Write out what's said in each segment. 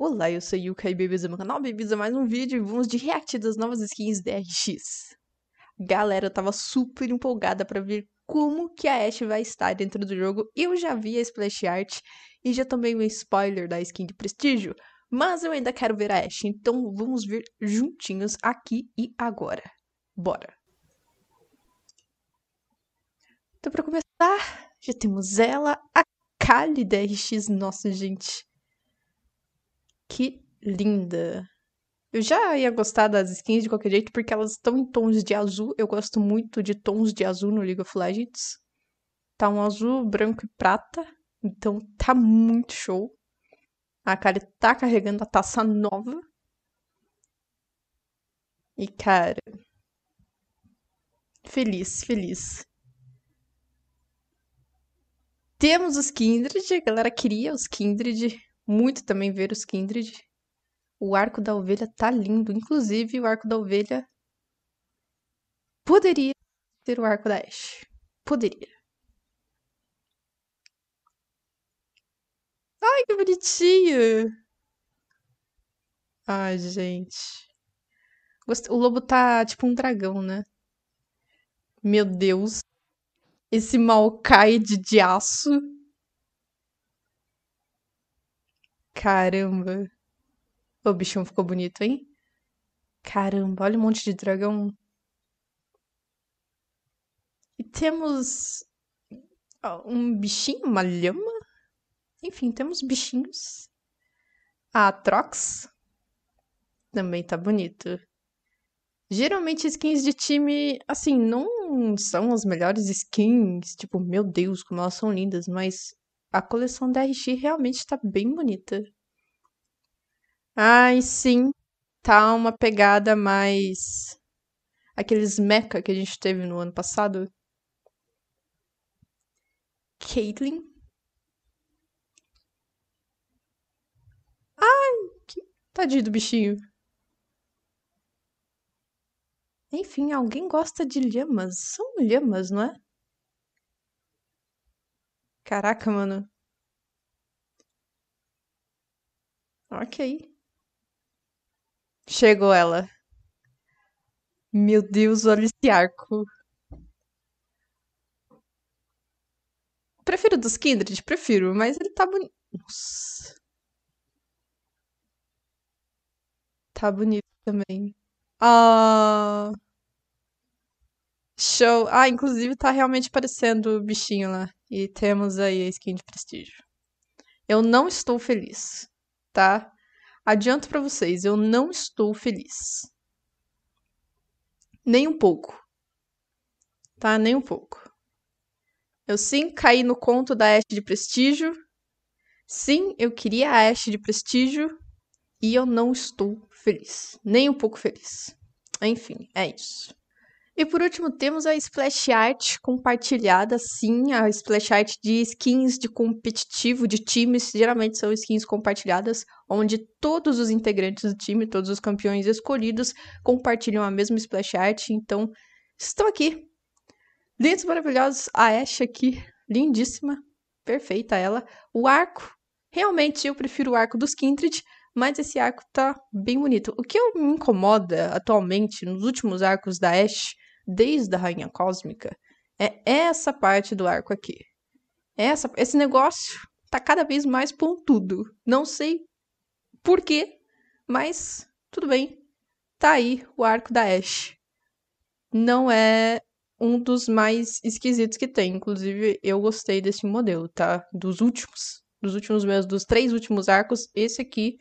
Olá, eu sou Yuka e bem-vindos ao meu canal, bem-vindos a mais um vídeo e vamos de react das novas skins DRX. Galera, eu tava super empolgada pra ver como que a Ashe vai estar dentro do jogo. Eu já vi a Splash Art e já tomei um spoiler da skin de prestígio, mas eu ainda quero ver a Ashe, então vamos ver juntinhos aqui e agora. Bora! Então pra começar, já temos ela, a Kali DRX, nossa gente que linda! Eu já ia gostar das skins de qualquer jeito, porque elas estão em tons de azul. Eu gosto muito de tons de azul no League of Legends. Tá um azul, branco e prata. Então tá muito show. A cara tá carregando a taça nova. E, cara. Feliz, feliz. Temos os Kindred. A galera queria os Kindred muito também ver os Kindred. O arco da ovelha tá lindo. Inclusive, o arco da ovelha poderia ser o arco da Ashe. Poderia. Ai, que bonitinho! Ai, gente. O lobo tá tipo um dragão, né? Meu Deus. Esse Maokai de, de aço. Caramba. O bichão ficou bonito, hein? Caramba, olha um monte de dragão. E temos um bichinho, uma lhama. Enfim, temos bichinhos. A Trox também tá bonito. Geralmente skins de time, assim, não são as melhores skins. Tipo, meu Deus, como elas são lindas, mas a coleção da RX realmente está bem bonita. Ai, sim, tá uma pegada mais. aqueles mecha que a gente teve no ano passado. Caitlyn. Ai, que tadinho do bichinho. Enfim, alguém gosta de lhamas. São lhamas, não é? Caraca, mano. Ok. Chegou ela. Meu Deus, olha esse arco. Prefiro dos Kindred, prefiro, mas ele tá bonito. Nossa. Tá bonito também. Ah. Show. Ah, inclusive tá realmente parecendo o bichinho lá. E temos aí a skin de prestígio. Eu não estou feliz, tá? Adianto para vocês, eu não estou feliz. Nem um pouco. Tá? Nem um pouco. Eu sim caí no conto da Ashe de prestígio. Sim, eu queria a Ashe de prestígio. E eu não estou feliz. Nem um pouco feliz. Enfim, é isso. E por último, temos a splash art compartilhada, sim, a splash art de skins de competitivo de times, geralmente são skins compartilhadas, onde todos os integrantes do time, todos os campeões escolhidos compartilham a mesma splash art, então estão aqui. Lindos, maravilhosos, a Ashe aqui, lindíssima, perfeita ela. O arco, realmente eu prefiro o arco dos Kindred, mas esse arco tá bem bonito. O que me incomoda atualmente nos últimos arcos da Ashe desde a Rainha Cósmica, é essa parte do arco aqui. Essa, esse negócio tá cada vez mais pontudo. Não sei por quê, mas tudo bem. Tá aí o arco da Ashe. Não é um dos mais esquisitos que tem. Inclusive, eu gostei desse modelo, tá? Dos últimos. Dos últimos meus, dos três últimos arcos, esse aqui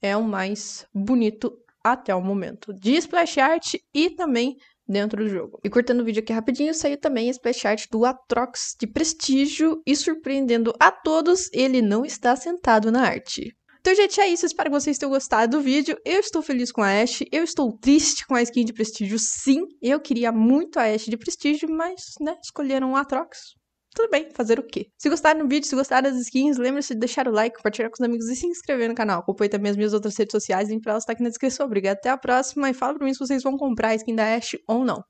é o mais bonito até o momento. De splash art e também dentro do jogo. E cortando o vídeo aqui rapidinho, saiu também a splash art do Atrox de prestígio e surpreendendo a todos, ele não está sentado na arte. Então, gente, é isso. Espero que vocês tenham gostado do vídeo. Eu estou feliz com a Ashe. Eu estou triste com a skin de prestígio, sim. Eu queria muito a Ashe de prestígio, mas, né, escolheram o Atrox tudo bem, fazer o quê? Se gostaram do vídeo, se gostaram das skins, lembre-se de deixar o like, compartilhar com os amigos e se inscrever no canal. Acompanhe também as minhas outras redes sociais, link pra elas tá aqui na descrição. Obrigado, até a próxima e fala pra mim se vocês vão comprar a skin da Ash ou não.